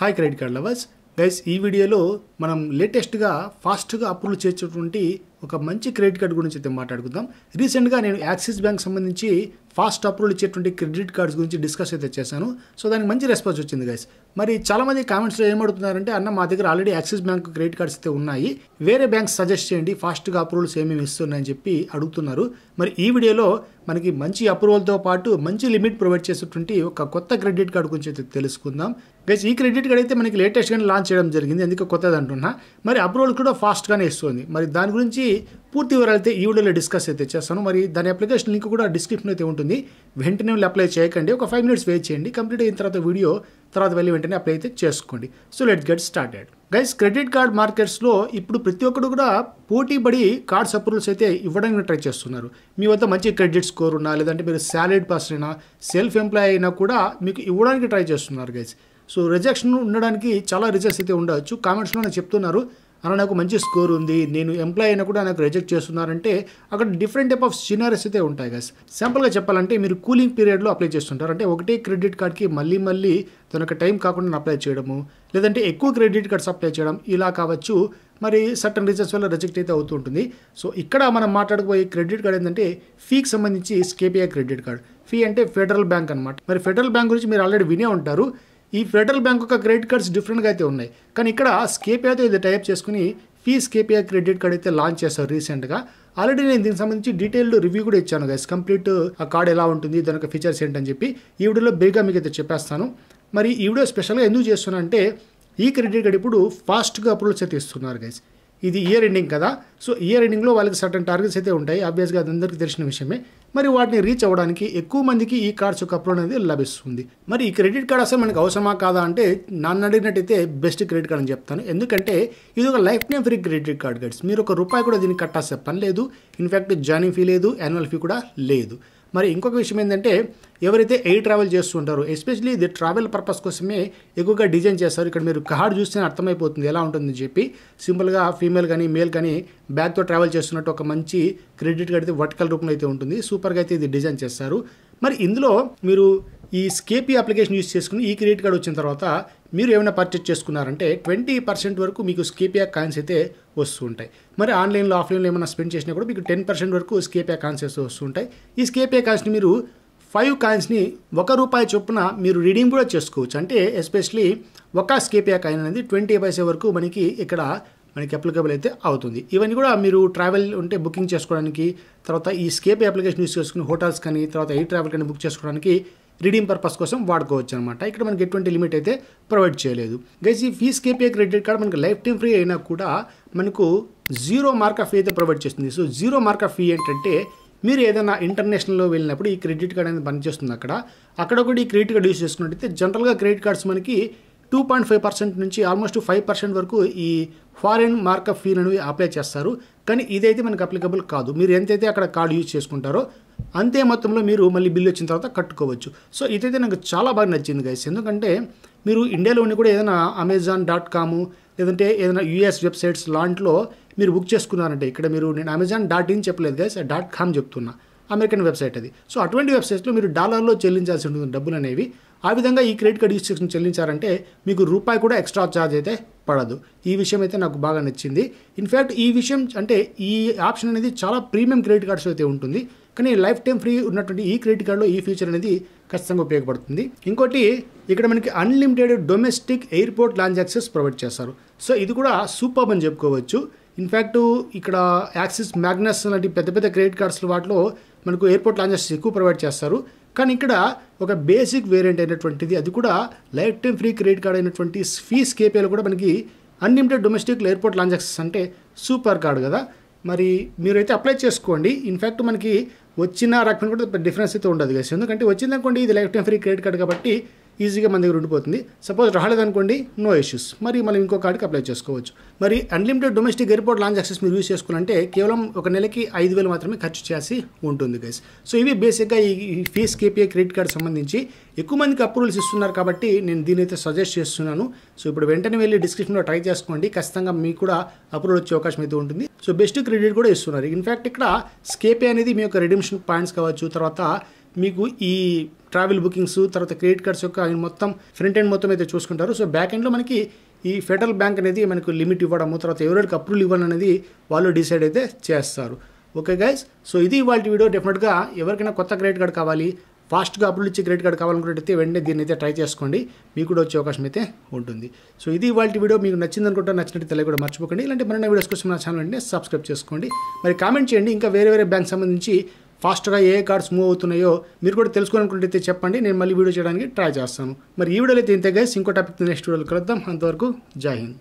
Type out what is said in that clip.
hi credit card lovers guys ఈ వీడియోలో మనం లేటెస్ట్గా ఫాస్ట్గా అప్రూవల్ చేసేటువంటి ఒక మంచి క్రెడిట్ కార్డ్ గురించి అయితే మాట్లాడుకుందాం రీసెంట్గా నేను యాక్సిస్ బ్యాంక్ సంబంధించి ఫాస్ట్ అప్రూవల్ ఇచ్చేటువంటి క్రెడిట్ కార్డ్స్ గురించి డిస్కస్ అయితే చేశాను సో దానికి మంచి రెస్పాన్స్ వచ్చింది గైస్ మరి చాలామంది కామెంట్స్లో ఏమడుతున్నారంటే అన్న మా దగ్గర already Axis bank credit cards అయితే ఉన్నాయి వేరే బ్యాంక్స్ సజెస్ట్ చేయండి ఫాస్ట్గా అప్రూవల్స్ ఏమేమి ఇస్తున్నాయని చెప్పి అడుగుతున్నారు మరి ఈ వీడియోలో మనకి మంచి అప్రూవల్తో పాటు మంచి లిమిట్ ప్రొవైడ్ చేసేటువంటి ఒక కొత్త క్రెడిట్ కార్డు గురించి అయితే తెలుసుకుందాం గైస్ ఈ క్రెడిట్ కార్డ్ అయితే మనకి లేటెస్ట్గానే లాంచ్ చేయడం జరిగింది ఎందుకు కొత్తది అంటున్నా మరి అప్రూవల్ కూడా ఫాస్ట్గానే ఇస్తుంది మరి దాని గురించి పూర్తి వివరాలు అయితే ఈ వీడియోలో డిస్కస్ అయితే చేస్తాను మరి దాని అప్లికేషన్ లింక్ కూడా డిస్క్రిప్షన్ అయితే ఉంటుంది వెంటనే అప్లై చేయకండి ఒక ఫైవ్ మినిట్స్ వెయిట్ చేయండి కంప్లీట్ అయిన తర్వాత వీడియో తర్వాత వెళ్ళి వెంటనే అప్లై అయితే చేసుకోండి so let's get started guys credit card మార్కెట్స్లో ఇప్పుడు ప్రతి ఒక్కరు కూడా పోటీపడి కార్డ్స్ అప్రూవల్స్ అయితే ఇవ్వడానికి ట్రై చేస్తున్నారు మీ వద్ద మంచి క్రెడిట్ స్కోర్ ఉన్నా లేదంటే మీరు శాలరీ పర్సన్ అయినా సెల్ఫ్ ఎంప్లాయ్ అయినా కూడా మీకు ఇవ్వడానికి ట్రై చేస్తున్నారు గైస్ సో రిజెక్షన్ ఉండడానికి చాలా రిజెక్ట్స్ అయితే ఉండవచ్చు కామెంట్స్లో చెప్తున్నారు అలా నాకు మంచి స్కోర్ ఉంది నేను ఎంప్లాయ్ అయినా కూడా నాకు రిజెక్ట్ చేస్తున్నారంటే అక్కడ డిఫరెంట్ టైప్ ఆఫ్ సినారీస్ అయితే ఉంటాయి గస్ సింపుల్గా చెప్పాలంటే మీరు కూలింగ్ పీరియడ్లో అప్లై చేస్తుంటారు అంటే ఒకటే క్రెడిట్ కార్డ్కి మళ్ళీ మళ్ళీ తనకు టైం కాకుండా అప్లై చేయడము లేదంటే ఎక్కువ క్రెడిట్ కార్డ్స్ అప్లై చేయడం ఇలా కావచ్చు మరి సర్టన్ రీజన్స్ వల్ల రిజెక్ట్ అయితే అవుతూ ఉంటుంది సో ఇక్కడ మనం మాట్లాడుకోబోయే క్రెడిట్ కార్డ్ ఏంటంటే ఫీకి సంబంధించి కేపీఐ క్రెడిట్ కార్డ్ ఫీ అంటే ఫెడరల్ బ్యాంక్ అనమాట మరి ఫెడరల్ బ్యాంక్ గురించి మీరు ఆల్రెడీ వినే ఉంటారు ఈ ఫెడరల్ బ్యాంక్ యొక్క క్రెడిట్ కార్డ్స్ డిఫరెంట్గా అయితే ఉన్నాయి కానీ ఇక్కడ స్కేప్ అయితే ఇది టైప్ చేసుకుని ఫీజ్ కేపీఐ క్రెడిట్ కార్డ్ అయితే లాంచ్ చేస్తారు రీసెంట్గా ఆల్రెడీ నేను దీనికి సంబంధించి డీటెయిల్డ్ రివ్యూ కూడా ఇచ్చాను గైస్ కంప్లీట్ ఆ కార్డ్ ఎలా ఉంటుంది దాని యొక్క ఫీచర్స్ ఏంటని చెప్పి ఈ వీడియోలో బేగా మీకు అయితే చెప్పేస్తాను మరి ఈ వీడియో స్పెషల్గా ఎందుకు చేస్తున్నా అంటే ఈ క్రెడిట్ కార్డ్ ఇప్పుడు ఫాస్ట్గా అప్రూవల్స్ అయితే ఇస్తున్నారు గైస్ ఇది ఇయర్ ఎండింగ్ కదా సో ఇయర్ ఎండింగ్లో వాళ్ళకి సర్టన్ టార్గెట్స్ అయితే ఉంటాయి ఆబ్వియస్గా అది అందరికీ తెలిసిన విషయమే మరి వాటిని రీచ్ అవ్వడానికి ఎక్కువ మందికి ఈ కార్డ్స్ యొక్క అనేది లభిస్తుంది మరి ఈ క్రెడిట్ కార్డ్ అసలు మనకు అవసరమా కాదా అంటే నన్ను అడిగినట్టయితే బెస్ట్ క్రెడిట్ కార్డ్ అని చెప్తాను ఎందుకంటే ఇది ఒక life time free credit card guys మీరు ఒక రూపాయి కూడా దీన్ని కట్టాల్సిన పని లేదు ఇన్ఫ్యాక్ట్ జాయినింగ్ ఫీ లేదు యాన్యువల్ ఫీ కూడా లేదు మరి ఇంకొక విషయం ఏంటంటే ఎవరైతే ఎయిర్ ట్రావెల్ చేస్తుంటారు ఎస్పెషలీ ఇది ట్రావెల్ పర్పస్ కోసమే ఎక్కువగా డిజైన్ చేస్తారు ఇక్కడ మీరు కార్డ్ చూస్తే అర్థమైపోతుంది ఎలా ఉంటుందని చెప్పి సింపుల్గా ఫీమేల్ కానీ మేల్ కానీ బ్యాగ్తో ట్రావెల్ చేస్తున్నట్టు ఒక మంచి క్రెడిట్ అయితే వర్టికల్ రూపంలో అయితే ఉంటుంది సూపర్గా అయితే ఇది డిజైన్ చేస్తారు మరి ఇందులో మీరు ఈ స్కేపీ అప్లికేషన్ యూస్ చేసుకుని ఈ క్రెడిట్ కార్డ్ వచ్చిన తర్వాత మీరు ఏమైనా పర్చేజ్ చేసుకున్నారంటే ట్వంటీ పర్సెంట్ వరకు మీకు స్కేపియా కాయిన్స్ అయితే వస్తుంటాయి మరి ఆన్లైన్లో ఆఫ్లైన్లో ఏమైనా స్పెండ్ చేసినా కూడా మీకు టెన్ పర్సెంట్ వరకు స్కేపియా కాయిన్స్ అయితే వస్తుంటాయి ఈ స్కేపియా కాయిన్స్ని మీరు ఫైవ్ కాయిన్స్ని ఒక రూపాయి చొప్పున మీరు రీడింగ్ కూడా చేసుకోవచ్చు అంటే ఎస్పెషలీ ఒక స్కేపియా కాయిన్ అనేది ట్వంటీ పైసే వరకు మనకి ఇక్కడ మనకి అప్లికబుల్ అయితే అవుతుంది ఇవన్నీ కూడా మీరు ట్రావెల్ ఉంటే బుకింగ్ చేసుకోవడానికి తర్వాత ఈ స్కేప్ అప్లికేషన్ యూస్ చేసుకుని హోటల్స్ కానీ తర్వాత ఎయిర్ ట్రావెల్ కానీ బుక్ చేసుకోవడానికి రిడీమ్ పర్పస్ కోసం వాడుకోవచ్చు అనమాట ఇక్కడ మనకి ఎటువంటి లిమిట్ అయితే ప్రొవైడ్ చేయలేదు గైస్ ఈ ఫీజ్ కేపీఐ క్రెడిట్ కార్డ్ మనకి లైఫ్ టైం ఫ్రీ అయినా కూడా మనకు జీరో మార్క్ ఆఫ్ ఫీ అయితే ప్రొవైడ్ చేస్తుంది so zero markup fee ఏంటంటే మీరు ఏదైనా ఇంటర్నేషనల్లో వెళ్ళినప్పుడు ఈ క్రెడిట్ కార్డ్ అనేది పనిచేస్తుంది అక్కడ అక్కడ కూడా ఈ క్రెడిట్ కార్డ్ యూస్ చేసుకున్నట్టయితే జనరల్గా క్రెడిట్ కార్డ్స్ మనకి టూ పాయింట్ ఫైవ్ పర్సెంట్ నుంచి ఆల్మోస్ట్ ఫైవ్ పర్సెంట్ వరకు ఈ ఫారెన్ మార్కప్ ఫీల్ అనేవి అప్లై చేస్తారు కానీ ఇదైతే మనకు అప్లికబుల్ కాదు మీరు ఎంతైతే అక్కడ కార్డు యూజ్ చేసుకుంటారో అంతే మొత్తంలో మీరు మళ్ళీ బిల్లు వచ్చిన తర్వాత కట్టుకోవచ్చు సో ఇదైతే నాకు చాలా బాగా నచ్చింది గైస్ ఎందుకంటే మీరు ఇండియాలో ఉండి కూడా ఏదైనా అమెజాన్ డాట్ కాము లేదంటే ఏదైనా యూఎస్ వెబ్సైట్స్ లాంట్లో మీరు బుక్ చేసుకున్నారంటే ఇక్కడ మీరు నేను అమెజాన్ డాట్ ఇన్ చెప్పలేదు గైస్ డాట్ కామ్ చెప్తున్నా అమెరికన్ వెబ్సైట్ అది సో అటువంటి వెబ్సైట్లో మీరు డాలర్లో చెల్లించాల్సి ఉంటుంది డబ్బులు అనేవి ఆ విధంగా ఈ క్రెడిట్ కార్డ్ రిజిస్ట్రేషన్ చెల్లించారంటే మీకు రూపాయి కూడా ఎక్స్ట్రా ఛార్జ్ అయితే పడదు ఈ విషయం అయితే నాకు బాగా నచ్చింది ఇన్ఫ్యాక్ట్ ఈ విషయం అంటే ఈ ఆప్షన్ అనేది చాలా ప్రీమియం క్రెడిట్ కార్డ్స్ అయితే ఉంటుంది కానీ లైఫ్ టైం ఫ్రీ ఉన్నటువంటి ఈ క్రెడిట్ కార్డులో ఈ ఫీచర్ అనేది ఖచ్చితంగా ఉపయోగపడుతుంది ఇంకోటి ఇక్కడ మనకి unlimited domestic airport lounge access provide చేస్తారు సో ఇది కూడా సూపర్ అని చెప్పుకోవచ్చు ఇన్ఫ్యాక్ట్ ఇక్కడ యాక్సిస్ మ్యాగ్నస్ లాంటి పెద్ద పెద్ద క్రెడిట్ కార్డ్స్ వాటిలో మనకు ఎయిర్పోర్ట్ లాంచెస్ ఎక్కువ ప్రొవైడ్ చేస్తారు కానీ ఇక్కడ ఒక బేసిక్ వేరియంట్ అయినటువంటిది అది కూడా life time free credit card అయినటువంటి ఫీస్ కేపీఎల్ కూడా మనకి అన్లిమిటెడ్ డొమెస్టిక్ ఎయిర్పోర్ట్ లాంజాక్సెస్ అంటే సూపర్ కార్డ్ కదా మరి మీరైతే అప్లై చేసుకోండి ఇన్ఫ్యాక్ట్ మనకి వచ్చిన రకం కూడా డిఫరెన్స్ అయితే ఉండదు కదా ఎందుకంటే వచ్చిందనుకోండి ఇది life time free credit card కాబట్టి ఈజీగా మన దగ్గర ఉండిపోతుంది సపోజ్ రాలేదనుకోండి నో ఇష్యూస్ మరి మనం ఇంకో కార్డుకి అప్లై చేసుకోవచ్చు మరి unlimited domestic airport lounge access మీరు యూస్ చేసుకున్నంటే కేవలం ఒక నెలకి ఐదు వేలు మాత్రమే ఖర్చు చేసి ఉంటుంది గైస్ సో ఇవి బేసిక్గా ఈ ఫీస్ కేపీఐ క్రెడిట్ కార్డ్ సంబంధించి ఎక్కువ మందికి అప్రూవల్స్ ఇస్తున్నారు కాబట్టి నేను దీనైతే సజెస్ట్ చేస్తున్నాను సో ఇప్పుడు వెంటనే వెళ్ళి డిస్క్రిప్షన్లో ట్రై చేసుకోండి ఖచ్చితంగా మీకు కూడా అప్రూవల్ వచ్చే అవకాశం అయితే ఉంటుంది సో బెస్ట్ క్రెడిట్ కూడా ఇస్తున్నారు ఇన్ఫ్యాక్ట్ ఇక్కడ స్కేపే అనేది మీ యొక్క రిడిమిషన్ పాయింట్స్ కావచ్చు తర్వాత మీకు ఈ ట్రావెల్ బుకింగ్స్ తర్వాత క్రెడిట్ కార్డ్స్ యొక్క మొత్తం ఫ్రంట్ ఎండ్ మొత్తం అయితే చూసుకుంటారు సో బ్యాక్ ఎండ్లో మనకి ఈ ఫెడరల్ బ్యాంక్ అనేది మనకు లిమిట్ ఇవ్వడము తర్వాత ఎవరికి అప్రూవల్ ఇవ్వడం అనేది వాళ్ళు డిసైడ్ అయితే చేస్తారు ఓకే గైస్ సో ఇది ఇవాళ వీడియో డెఫినెట్గా ఎవరికైనా కొత్త క్రెడిట్ కార్డ్ కావాలి ఫాస్ట్గా అప్లోడ్ ఇచ్చి క్రెడిట్ కార్డ్ కావాలనుకున్నట్టయితే వెంటనే దీన్ని అయితే ట్రై చేసుకోండి మీకు కూడా వచ్చే అవకాశం అయితే ఉంటుంది సో ఇది ఇవాళ వీడియో మీకు నచ్చింది అనుకుంటా నచ్చినట్టు తెలియ కూడా మర్చిపోకండి ఇలాంటి మరిన్న వీడియోస్ కోసం నా ఛానల్ వెంటనే సబ్స్క్రైబ్ చేసుకోండి మరి కామెంట్ చేయండి ఇంకా వేరే వేరే బ్యాంక్ సంబంధించి ఫాస్ట్గా ఏ కార్డ్స్ మూవ్ అవుతున్నాయో మీరు కూడా తెలుసుకోవాలనుకుంటే చెప్పండి నేను మళ్ళీ వీడియో చేయడానికి ట్రై చేస్తాను మరి ఈ వీడియోలో అయితే ఇంతగా ఇంకో టాపిక్ నెక్స్ట్ వీడియోలో కలుద్దాం అంతవరకు జై హింద్